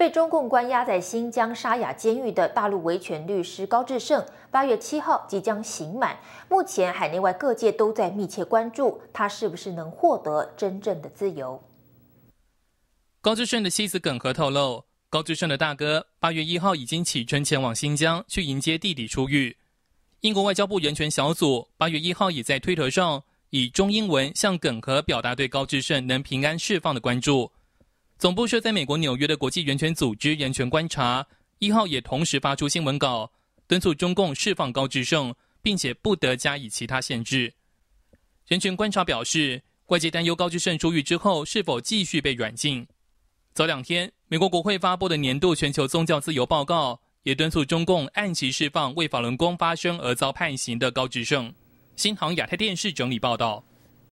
被中共关押在新疆沙雅监狱的大陆维权律师高志胜，八月七号即将刑满。目前海内外各界都在密切关注他是不是能获得真正的自由。高志胜的妻子耿和透露，高志胜的大哥八月一号已经启程前往新疆去迎接弟弟出狱。英国外交部人权小组八月一号也在推特上以中英文向耿和表达对高志胜能平安释放的关注。总部设在美国纽约的国际人权组织“人权观察”一号也同时发出新闻稿，敦促中共释放高智胜，并且不得加以其他限制。人权观察表示，外界担忧高智胜出狱之后是否继续被软禁。早两天，美国国会发布的年度全球宗教自由报告也敦促中共按期释放为法轮功发声而遭判刑的高智胜。新航亚太电视整理报道。